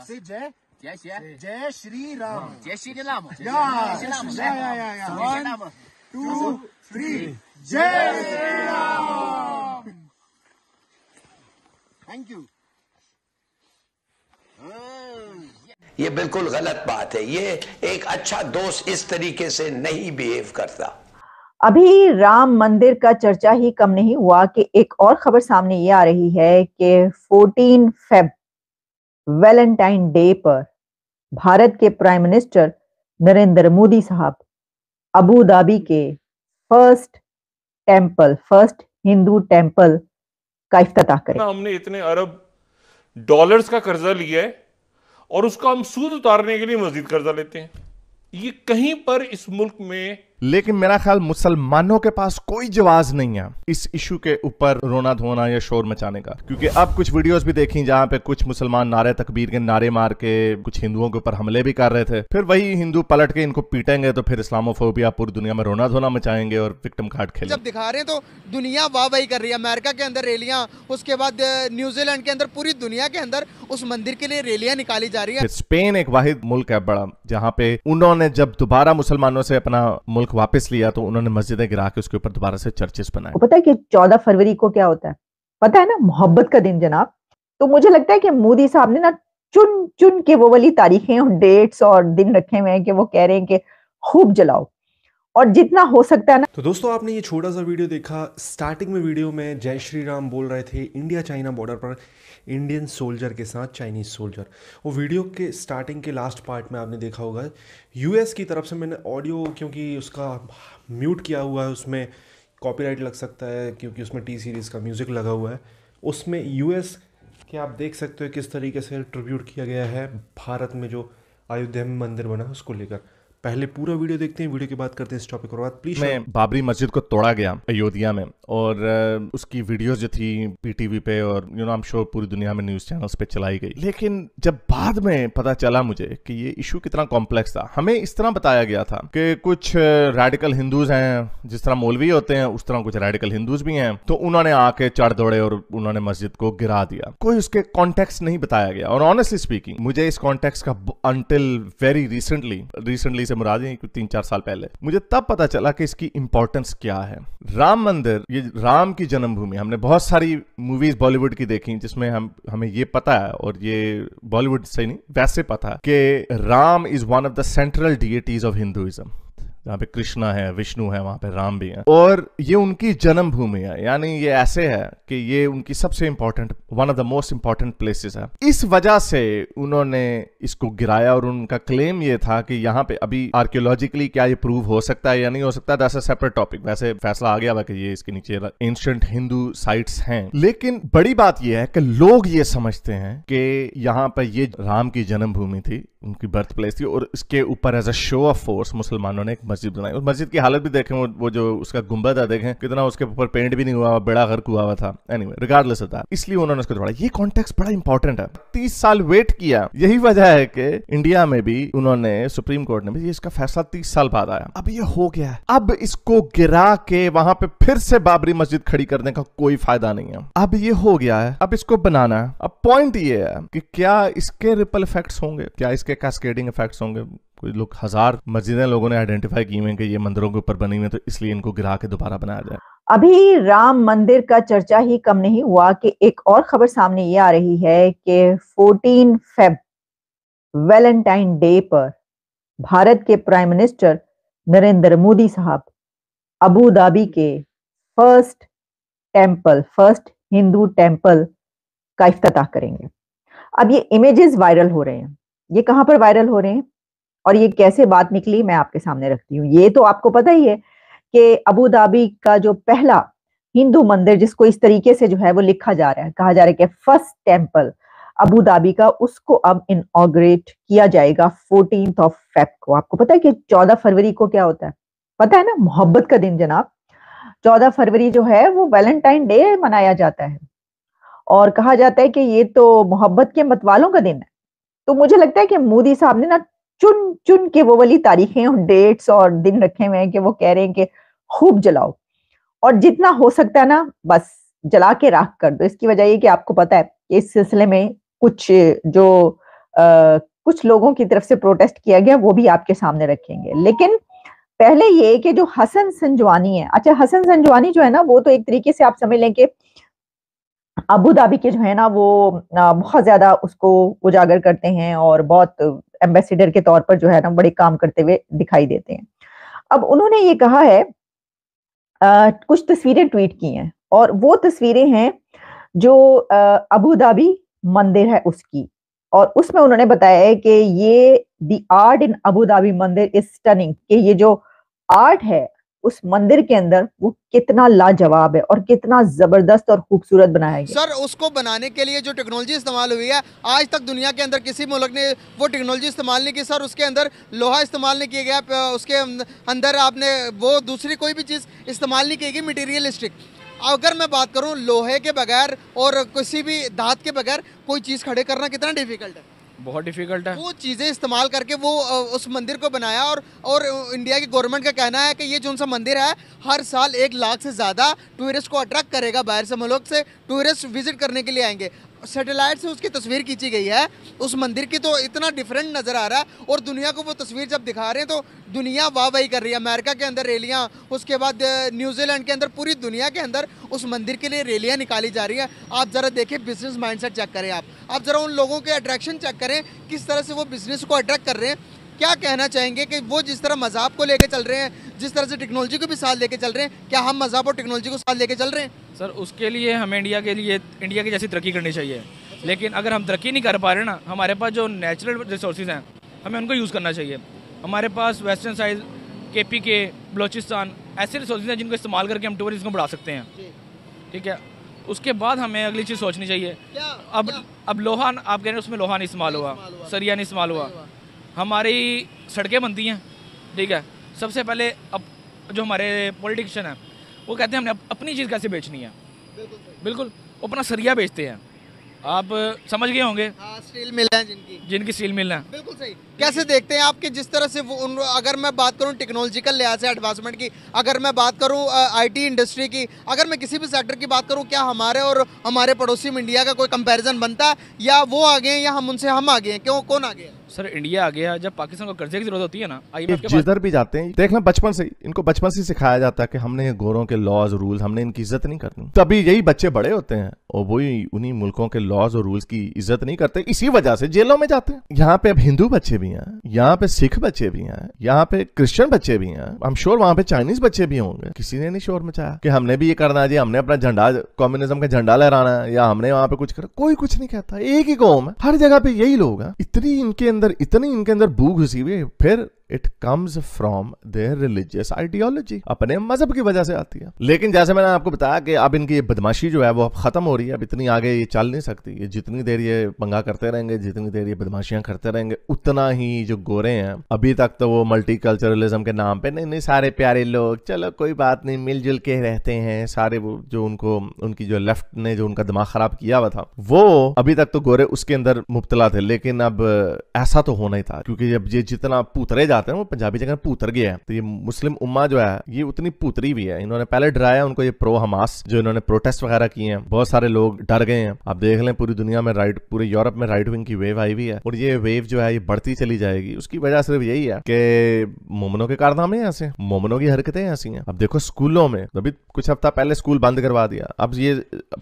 Say Jai. Yes, yeah. Jai Shri Ram. Jai Shri Ram. Yeah. Jai Shri Ram. Yeah, yeah, yeah, yeah. One, two, three. Jai Shri Ram. Thank you. ये बिल्कुल गलत बात है ये एक अच्छा दोस्त इस तरीके से नहीं बिहेव करता अभी राम मंदिर का चर्चा ही कम नहीं हुआ कि एक और खबर सामने ये आ रही है कि 14 फेब वैलेंटाइन डे पर भारत के प्राइम मिनिस्टर नरेंद्र मोदी साहब अबू धाबी के first temple first Hindu temple का इफ्तः करें हमने इतने अरब डॉलर्स का कर्जा लिया है और उसका हम सूद उतारने के लिए मजीद कर्जा लेते हैं ये कहीं पर इस मुल्क में लेकिन मेरा ख्याल मुसलमानों के पास कोई जवाब नहीं है इस इशू के ऊपर रोना धोना या शोर मचाने का क्योंकि अब कुछ वीडियोस भी देखी जहां पे कुछ मुसलमान नारे तकबीर के नारे मार के कुछ हिंदुओं के ऊपर हमले भी कर रहे थे फिर वही हिंदू पलट के इनको पीटेंगे तो फिर इस्लामोफोबिया पूरी दुनिया में रोना धोना मचाएंगे और विक्टम कार्ड खेल जब दिखा रहे हैं तो दुनिया वाह वाही कर रही है अमेरिका के अंदर रैलियां उसके बाद न्यूजीलैंड के अंदर पूरी दुनिया के अंदर उस मंदिर के लिए रैलियां निकाली जा रही है स्पेन एक वाहिद मुल्क है बड़ा जहाँ पे उन्होंने जब दोबारा मुसलमानों से अपना मुल्क मुल्क वापस लिया तो उन्होंने मस्जिदें गिरा के उसके ऊपर दोबारा से चर्चेस बनाए पता है कि चौदह फरवरी को क्या होता है पता है ना मोहब्बत का दिन जनाब तो मुझे लगता है कि मोदी साहब ने ना चुन चुन के वो वाली तारीखें और डेट्स और दिन रखे हुए हैं कि वो कह रहे हैं कि खूब जलाओ और जितना हो सकता है ना तो दोस्तों आपने ये छोटा सा वीडियो देखा स्टार्टिंग में वीडियो में जय श्री राम बोल रहे थे इंडिया चाइना बॉर्डर पर इंडियन सोल्जर के साथ चाइनीज़ सोल्जर वो वीडियो के स्टार्टिंग के लास्ट पार्ट में आपने देखा होगा यूएस की तरफ से मैंने ऑडियो क्योंकि उसका म्यूट किया हुआ है उसमें कॉपीराइट लग सकता है क्योंकि उसमें टी सीरीज़ का म्यूज़िक लगा हुआ है उसमें यूएस के आप देख सकते हो किस तरीके से ट्रिब्यूट किया गया है भारत में जो अयोध्या में मंदिर बना उसको लेकर पहले पूरा वीडियो देखते हैं वीडियो के बाद करते हैं इस टॉपिक और बात प्लीज मैं बाबरी मस्जिद को तोड़ा गया अयोध्या में और उसकी वीडियोस जो थी पीटीवी पे और you know I am sure पूरी दुनिया में न्यूज चैनल्स पे चलाई गई लेकिन जब बाद में पता चला मुझे कि ये इशू कितना कॉम्प्लेक्स था हमें इस तरह बताया गया था कि कुछ रेडिकल हिंदूज हैं जिस तरह मौलवी होते हैं उस तरह कुछ रेडिकल हिंदूज भी हैं तो उन्होंने आके चढ़ दौड़े और उन्होंने मस्जिद को गिरा दिया कोई उसके कॉन्टेक्स नहीं बताया गया और ऑनेस्टली स्पीकिंग मुझे इस कॉन्टेक्स का अंटिल वेरी रिसेंटली रिसेंटली से मुरादी नहीं तीन चार साल पहले मुझे तब पता चला कि इसकी इंपॉर्टेंस क्या है राम मंदिर ये राम की जन्मभूमि हमने बहुत सारी मूवीज बॉलीवुड की देखी जिसमें हम हमें ये पता है और ये बॉलीवुड से नहीं वैसे पता है कि Ram is one of the central deities of Hinduism जहाँ पे कृष्णा है विष्णु है वहां पे राम भी है और ये उनकी जन्मभूमि है यानी ये ऐसे है कि ये उनकी सबसे important one of the most important places है इस वजह से उन्होंने इसको गिराया और उनका क्लेम ये था कि यहाँ पे अभी आर्कियोलॉजिकली क्या ये प्रूव हो सकता है या नहीं हो सकता दैट्स सेपरेट टॉपिक वैसे फैसला आ गया कि ये इसके नीचे एंशंट हिंदू साइट्स हैं लेकिन बड़ी बात यह है कि लोग ये समझते हैं कि यहाँ पर ये राम की जन्मभूमि थी उनकी बर्थ प्लेस थी और इसके ऊपर as a show of force मुसलमानों ने एक मस्जिद बनाई उस मस्जिद की हालत भी देखें वो, वो जो उसका गुम्बद है देखें कितना उसके ऊपर पेंट भी नहीं हुआ बड़ा घर हुआ हुआ था एनी वे रिगार्डलेस होता इसलिए उन्होंने उसको छोड़ा ये कॉन्टेक्ट बड़ा इंपॉर्टेंट है तीस साल वेट किया यही वजह है कि इंडिया में भी उन्होंने सुप्रीम कोर्ट ने भी इसका फैसला तीस साल बाद आया अब ये हो गया अब इसको गिरा के वहां पे फिर से बाबरी मस्जिद खड़ी करने का कोई फायदा नहीं है अब ये हो गया है अब इसको बनाना है अब पॉइंट ये है कि क्या इसके रिपल इफेक्ट्स होंगे क्या इसके कैस्केडिंग इफेक्ट्स होंगे कोई लोग हजार मस्जिदें लोगों ने आइडेंटिफाई की हुई हैं कि ये मंदिरों के ऊपर बनी हुई है तो इसलिए इनको गिरा के दोबारा बनाया जाए अभी राम मंदिर का चर्चा ही कम नहीं हुआ कि एक और खबर सामने ये आ रही है कि 14 फेब वैलेंटाइन डे पर भारत के प्राइम मिनिस्टर नरेंद्र मोदी साहब अबू धाबी के first temple first Hindu temple का अफ्ताह करेंगे अब ये इमेजेस वायरल हो रहे हैं ये कहाँ पर वायरल हो रहे हैं और ये कैसे बात निकली मैं आपके सामने रखती हूँ ये तो आपको पता ही है कि अबू धाबी का जो पहला हिंदू मंदिर जिसको इस तरीके से जो है वो लिखा जा रहा है कहा जा रहा है कि फर्स्ट टेम्पल अबू धाबी का उसको अब इनग्रेट किया जाएगा फोर्टीन ऑफ फेब को आपको पता है कि चौदह फरवरी को क्या होता है पता है ना मोहब्बत का दिन जनाब चौदह फरवरी जो है वो वैलेंटाइन डे मनाया जाता है और कहा जाता है कि ये तो मोहब्बत के मतवालों का दिन है तो मुझे लगता है कि मोदी साहब ने ना चुन चुन के वो वाली तारीखें और डेट्स और दिन रखे हुए हैं कि वो कह रहे हैं कि खूब जलाओ और जितना हो सकता है ना बस जला के राख कर दो इसकी वजह ये कि आपको पता है कि इस सिलसिले में कुछ जो आ, कुछ लोगों की तरफ से प्रोटेस्ट किया गया वो भी आपके सामने रखेंगे लेकिन पहले ये कि जो हसन संजवानी है अच्छा हसन संजवानी जो है ना वो तो एक तरीके से आप समझ लें कि अबू धाबी के जो है ना वो बहुत ज्यादा उसको उजागर करते हैं और बहुत एम्बेसिडर के तौर पर जो है ना बड़े काम करते हुए दिखाई देते हैं अब उन्होंने ये कहा है आ, कुछ तस्वीरें ट्वीट की हैं और वो तस्वीरें हैं जो अबू धाबी मंदिर है उसकी और उसमें उन्होंने बताया है कि ये the art in Abu Dhabi mandir is stunning कि ये जो आर्ट है उस मंदिर के अंदर वो कितना लाजवाब है और कितना जबरदस्त और खूबसूरत बनाया गया सर उसको बनाने के लिए जो टेक्नोलॉजी इस्तेमाल हुई है आज तक दुनिया के अंदर किसी मुल्क ने वो टेक्नोलॉजी इस्तेमाल नहीं की सर उसके अंदर लोहा इस्तेमाल नहीं किया गया उसके अं-, अंदर आपने वो दूसरी कोई भी चीज़ इस्तेमाल नहीं की गई मटीरियलिस्टिक अगर मैं बात करूँ लोहे के बगैर और किसी भी धात के बगैर कोई चीज़ खड़े करना कितना डिफिकल्ट है बहुत डिफिकल्ट है वो चीज़ें इस्तेमाल करके वो उस मंदिर को बनाया और और इंडिया की गवर्नमेंट का कहना है कि ये जो सा मंदिर है हर साल एक लाख से ज़्यादा टूरिस्ट को अट्रैक्ट करेगा बाहर से मुल्क से टूरिस्ट विजिट करने के लिए आएंगे सैटेलाइट से उसकी तस्वीर खींची गई है उस मंदिर की तो इतना डिफरेंट नज़र आ रहा है और दुनिया को वो तस्वीर जब दिखा रहे हैं तो दुनिया वाह वाही कर रही है अमेरिका के अंदर रैलियाँ उसके बाद न्यूजीलैंड के अंदर पूरी दुनिया के अंदर उस मंदिर के लिए रैलियाँ निकाली जा रही है आप ज़रा देखें बिजनेस माइंड चेक करें आप आप ज़रा उन लोगों के अट्रैक्शन चेक करें किस तरह से वो बिज़नेस को अट्रैक्ट कर रहे हैं क्या कहना चाहेंगे कि वो जिस तरह मज़ाब को लेकर चल रहे हैं जिस तरह से टेक्नोलॉजी को भी साथ लेकर चल रहे हैं क्या हम मज़ाब और टेक्नोलॉजी को साथ लेकर चल रहे हैं सर उसके लिए हमें इंडिया के लिए इंडिया की जैसी तरक्की करनी चाहिए लेकिन अगर हम तरक्की नहीं कर पा रहे ना हमारे पास जो नेचुरल रिसोर्सेज हैं हमें उनको यूज़ करना चाहिए हमारे पास वेस्टर्न साइज के पी के बलोचिस्तान ऐसे रिसोर्स हैं जिनको इस्तेमाल करके हम टूरिज्म को बढ़ा सकते हैं ठीक है उसके बाद हमें अगली चीज़ सोचनी चाहिए क्या? अब क्या? अब लोहा आप कह रहे हैं उसमें लोहा नहीं इस्तेमाल हुआ सरिया नहीं इस्तेमाल हुआ हमारी सड़कें बनती हैं ठीक है सबसे पहले अब जो हमारे पॉलिटिशन हैं वो कहते हैं हमने अपनी चीज़ कैसे बेचनी है बिल्कुल वो अपना सरिया बेचते हैं आप समझ गए होंगे हाँ, स्टील मिल है जिनकी जिनकी स्टील मिल है बिल्कुल सही कैसे देखते हैं आपके जिस तरह से वो उन अगर मैं बात करूं टेक्नोलॉजिकल लिहाज से एडवांसमेंट की अगर मैं बात करूं आईटी इंडस्ट्री की अगर मैं किसी भी सेक्टर की बात करूं क्या हमारे और हमारे पड़ोसी में इंडिया का कोई कंपेरिजन बनता है या वो आगे हैं या हम उनसे हम आगे हैं क्यों कौन आगे है सर इंडिया आ गया जब पाकिस्तान को कर्जे की जरूरत होती है ना आई जिधर भी जाते हैं देखना बचपन से इनको बचपन से सिखाया जाता है कि हमने गोरों के लॉज रूल हमने इनकी इज्जत नहीं करनी तभी तो यही बच्चे बड़े होते हैं और वही उन्हीं मुल्कों के लॉज और रूल्स की इज्जत नहीं करते इसी वजह से जेलों में जाते हैं यहाँ पे अब हिंदू बच्चे भी हैं यहाँ पे सिख बच्चे भी हैं यहाँ पे क्रिश्चियन बच्चे भी हैं हम श्योर वहाँ पे चाइनीज बच्चे भी होंगे किसी ने नहीं शोर मचाया कि हमने भी ये करना है हमने अपना झंडा कम्युनिज्म का झंडा लहराना या हमने वहाँ पे कुछ कर कोई कुछ नहीं कहता एक ही कौम है हर जगह पे यही लोग हैं इतनी इनके अंदर अंदर इतनी इनके अंदर भूख घुसी हुई है फिर it comes from their religious ideology अपने मजहब की वजह से आती है लेकिन जैसे मैंने आपको बताया कि अब इनकी ये बदमाशी जो है वो अब खत्म हो रही है अब इतनी आगे ये चल नहीं सकती ये जितनी देर ये पंगा करते रहेंगे जितनी देर ये बदमाशियां करते रहेंगे उतना ही जो गोरे हैं अभी तक तो वो मल्टी कल्चरलिज्म के नाम पे नहीं नहीं सारे प्यारे लोग चलो कोई बात नहीं मिलजुल के रहते हैं सारे वो जो उनको उनकी जो लेफ्ट ने जो उनका दिमाग खराब किया हुआ था वो अभी तक तो गोरे उसके अंदर मुबतला थे लेकिन अब ऐसा तो होना ही था क्योंकि अब ये जितना पुतरे जाते आते हैं वो पंजाबी जगह पूतर गया है तो ये मुस्लिम उम्मा जो है ये उतनी पूतरी भी है इन्होंने पहले डराया उनको ये प्रो हमास जो इन्होंने प्रोटेस्ट वगैरह किए हैं बहुत सारे लोग डर गए हैं आप देख लें पूरी दुनिया में राइट पूरे यूरोप में राइट विंग की वेव आई हुई है और ये वेव जो है ये बढ़ती चली जाएगी उसकी वजह सिर्फ यही है कि मोमनों के कारनामे ऐसे मोमनों की हरकतें ऐसी हैं अब देखो स्कूलों में अभी कुछ हफ्ता पहले स्कूल बंद करवा दिया अब ये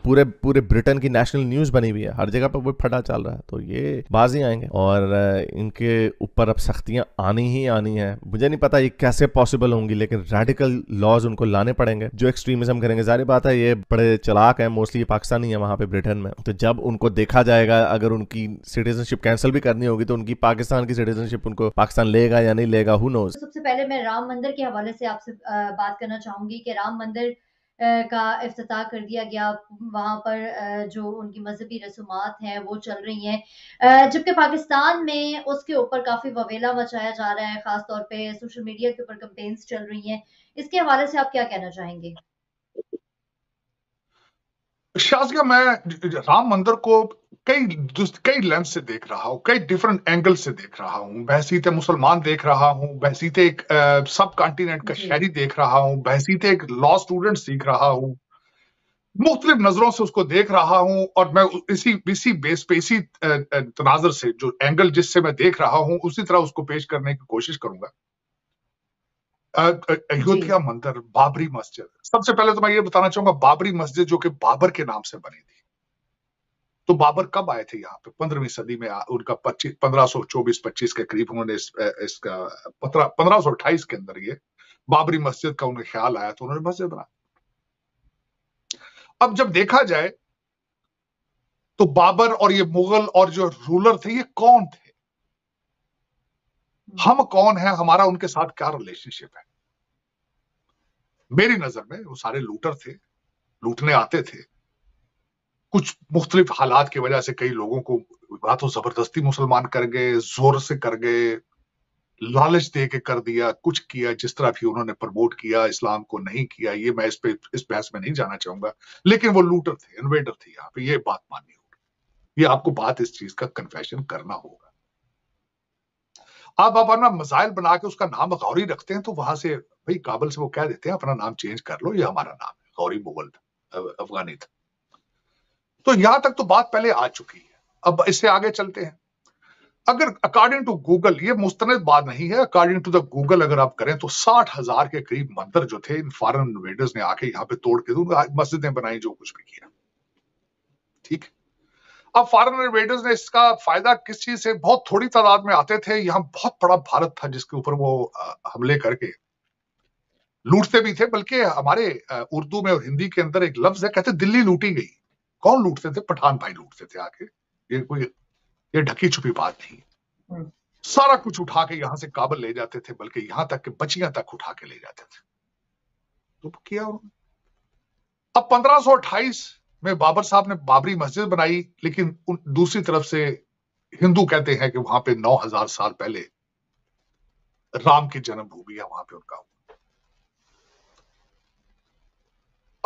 पूरे पूरे ब्रिटेन की नेशनल न्यूज बनी हुई है हर जगह पर वो फटा चल रहा है तो ये बाजी आएंगे और इनके ऊपर अब सख्तियां आनी ही आनी है मुझे नहीं पता ये कैसे पॉसिबल होंगी लेकिन रेडिकल लॉज उनको लाने पड़ेंगे जो एक्सट्रीमिज्म करेंगे जारी बात है ये बड़े चलाक है मोस्टली पाकिस्तानी है वहां पे ब्रिटेन में तो जब उनको देखा जाएगा अगर उनकी सिटीजनशिप कैंसिल भी करनी होगी तो उनकी पाकिस्तान की सिटीजनशिप उनको पाकिस्तान लेगा या नहीं लेगा हु नोज तो सबसे पहले मैं राम मंदिर के हवाले से आपसे बात करना चाहूंगी कि राम मंदिर का अफ्त कर दिया गया वहाँ पर जो उनकी मजहबी रसूमात हैं वो चल रही हैं जबकि पाकिस्तान में उसके ऊपर काफ़ी ववेला मचाया जा रहा है ख़ास तौर सोशल मीडिया के ऊपर कंपेन्स चल रही हैं इसके हवाले से आप क्या कहना चाहेंगे मैं राम मंदिर को कई कई लेंस से देख रहा हूँ कई डिफरेंट एंगल से देख रहा हूँ बहसीते मुसलमान देख रहा हूँ बहसीते एक सब कॉन्टिनेंट का शहरी देख रहा हूँ बहसीते एक लॉ स्टूडेंट सीख रहा हूँ मुख्तलिफ नजरों से उसको देख रहा हूँ और मैं इसी इसी बेस पे इसी तनाजर से जो एंगल जिससे मैं देख रहा हूँ उसी तरह उसको पेश करने की कोशिश करूंगा अयोध्या मंदिर बाबरी मस्जिद सबसे पहले तो मैं ये बताना चाहूंगा बाबरी मस्जिद जो कि बाबर के नाम से बनी थी तो बाबर कब आए थे यहाँ पे पंद्रहवीं सदी में उनका पच्चीस पंद्रह सौ चौबीस पच्चीस के करीब उन्होंने इसका पंद्रह पंद्रह सौ अट्ठाईस के अंदर ये बाबरी मस्जिद का उन्हें ख्याल आया तो उन्होंने मस्जिद बनाया अब जब देखा जाए तो बाबर और ये मुगल और जो रूलर थे ये कौन थे हम्म। हम कौन है हमारा उनके साथ क्या रिलेशनशिप है मेरी नजर में वो सारे लूटर थे लूटने आते थे कुछ मुख्तलिफ हालात की वजह से कई लोगों को या तो जबरदस्ती मुसलमान कर गए जोर से कर गए लालच दे के कर दिया कुछ किया जिस तरह भी उन्होंने प्रमोट किया इस्लाम को नहीं किया ये मैं इस पे इस बहस में नहीं जाना चाहूंगा लेकिन वो लूटर थे इन्वेटर थे यहाँ पे ये बात माननी होगी ये आपको बात इस चीज का कन्फेशन करना होगा आप अपना मिसाइल बना के उसका नाम गौरी रखते हैं तो वहां से भाई काबल से वो कह देते हैं अपना नाम चेंज कर लो ये हमारा नाम है गौरी मुगल था अफगानी था तो यहां तक तो बात पहले आ चुकी है अब इससे आगे चलते हैं अगर अकॉर्डिंग टू गूगल ये मुस्तनद बात नहीं है अकॉर्डिंग टू द गूगल अगर आप करें तो साठ हजार के करीब मंदिर जो थे इन फॉरन इन्वेडर्स ने आके यहाँ पे तोड़ के मस्जिदें बनाई जो कुछ भी किया ठीक अब फॉरन इन्वेडर्स ने इसका फायदा किस चीज से बहुत थोड़ी तादाद में आते थे यहां बहुत बड़ा भारत था जिसके ऊपर वो हमले करके लूटते भी थे बल्कि हमारे उर्दू में और हिंदी के अंदर एक लफ्ज है कहते दिल्ली लूटी गई कौन लूटते थे पठान भाई लूटते थे आके ये कोई ये ढकी छुपी बात नहीं हम्म। सारा कुछ उठा के यहां से काबल ले जाते थे बल्कि यहां तक के बचिया तक उठा के ले जाते थे तो किया उन्होंने अब पंद्रह में बाबर साहब ने बाबरी मस्जिद बनाई लेकिन दूसरी तरफ से हिंदू कहते हैं कि वहां पे 9000 साल पहले राम की जन्मभूमि है वहां पे उनका हुआ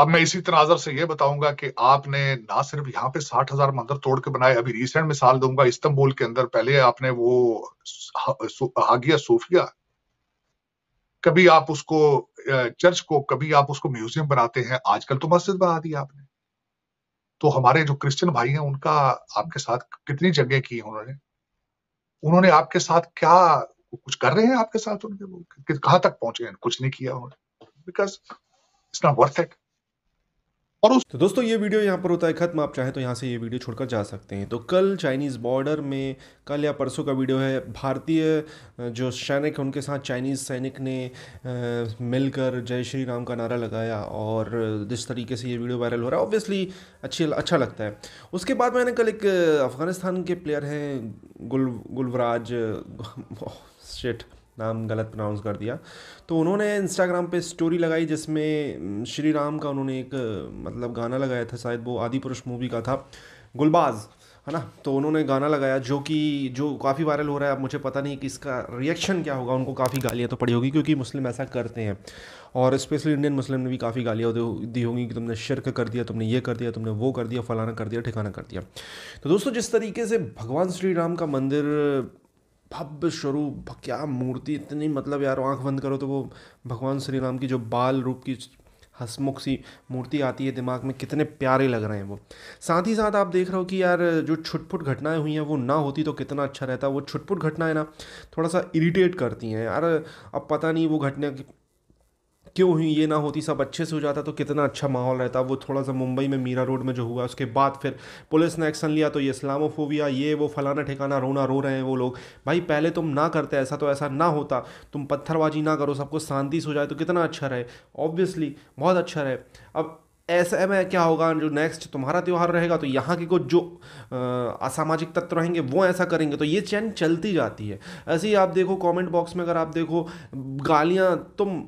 अब मैं इसी तनाजर से यह बताऊंगा कि आपने ना सिर्फ यहाँ पे साठ हजार मंदिर तोड़ के बनाए अभी रिसेंट मिसाल दूंगा इस्तंबुल के अंदर पहले आपने वो हागिया सोफिया कभी आप उसको चर्च को कभी आप उसको म्यूजियम बनाते हैं आजकल तो मस्जिद बना दी आपने तो हमारे जो क्रिश्चियन भाई हैं उनका आपके साथ कितनी जगह की उन्होंने उन्होंने आपके साथ क्या कुछ कर रहे हैं आपके साथ उनके लोग तक पहुंचे हैं कुछ नहीं किया उन्होंने because it's not worth it और उस तो दोस्तों ये वीडियो यहाँ पर होता है खत्म आप चाहे तो यहाँ से ये वीडियो छोड़कर जा सकते हैं तो कल चाइनीज़ बॉर्डर में कल या परसों का वीडियो है भारतीय जो सैनिक उनके साथ चाइनीज़ सैनिक ने मिलकर जय श्री राम का नारा लगाया और जिस तरीके से ये वीडियो वायरल हो रहा है ऑब्वियसली अच्छी अच्छा लगता है उसके बाद मैंने कल एक अफ़गानिस्तान के प्लेयर हैं गुल गुलवराज शेठ नाम गलत प्रनाउंस कर दिया तो उन्होंने इंस्टाग्राम पे स्टोरी लगाई जिसमें श्री राम का उन्होंने एक मतलब गाना लगाया था शायद वो आदि पुरुष मूवी का था गुलबाज़ है ना तो उन्होंने गाना लगाया जो कि जो काफ़ी वायरल हो रहा है अब मुझे पता नहीं कि इसका रिएक्शन क्या होगा उनको काफ़ी गालियाँ तो पड़ी होगी क्योंकि मुस्लिम ऐसा करते हैं और स्पेशली इंडियन मुस्लिम ने भी काफ़ी गालियाँ दी होंगी कि तुमने शिरक कर दिया तुमने ये कर दिया तुमने वो कर दिया फलाना कर दिया ठिकाना कर दिया तो दोस्तों जिस तरीके से भगवान श्री राम का मंदिर भव्य स्वरूप क्या मूर्ति इतनी मतलब यार आंख बंद करो तो वो भगवान श्री राम की जो बाल रूप की हसमुख सी मूर्ति आती है दिमाग में कितने प्यारे लग रहे हैं वो साथ ही साथ आप देख रहे हो कि यार जो छुटपुट घटनाएं हुई हैं वो ना होती तो कितना अच्छा रहता वो छुटपुट घटनाएं ना थोड़ा सा इरिटेट करती हैं यार अब पता नहीं वो घटना क्यों हुई ये ना होती सब अच्छे से हो जाता तो कितना अच्छा माहौल रहता वो थोड़ा सा मुंबई में मीरा रोड में जो हुआ उसके बाद फिर पुलिस ने एक्शन लिया तो ये इस्लामोफोबिया ये वो फलाना ठिकाना रोना रो रहे हैं वो लोग भाई पहले तुम ना करते ऐसा तो ऐसा ना होता तुम पत्थरबाजी ना करो सबको शांति से हो जाए तो कितना अच्छा रहे ऑब्वियसली बहुत अच्छा रहे अब ऐसे में क्या होगा जो नेक्स्ट तुम्हारा त्यौहार रहेगा तो यहाँ के कुछ जो असामाजिक तत्व रहेंगे वो ऐसा करेंगे तो ये चैन चलती जाती है ऐसे ही आप देखो कमेंट बॉक्स में अगर आप देखो गालियाँ तुम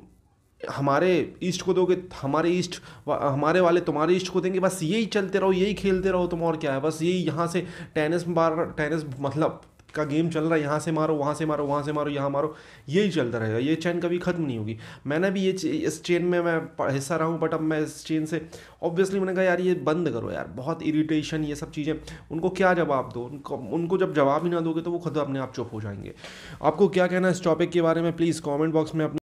हमारे ईस्ट को दोगे हमारे ईस्ट हमारे वाले तुम्हारे ईस्ट को देंगे बस यही चलते रहो यही खेलते रहो तुम और क्या है बस यही यहाँ से टेनिस मार टेनिस मतलब का गेम चल रहा है यहाँ से मारो वहाँ से मारो वहाँ से मारो यहाँ मारो यही चलता रहेगा ये चैन कभी ख़त्म नहीं होगी मैंने भी ये इस चेन में मैं हिस्सा रहा हूँ बट अब मैं इस चेन से ऑब्वियसली मैंने कहा यार ये बंद करो यार बहुत इरीटेशन ये सब चीज़ें उनको क्या जवाब दो उनको उनको जब जवाब ही ना दोगे तो वो खुद अपने आप चुप हो जाएंगे आपको क्या कहना है इस टॉपिक के बारे में प्लीज़ कॉमेंट बॉक्स में अपने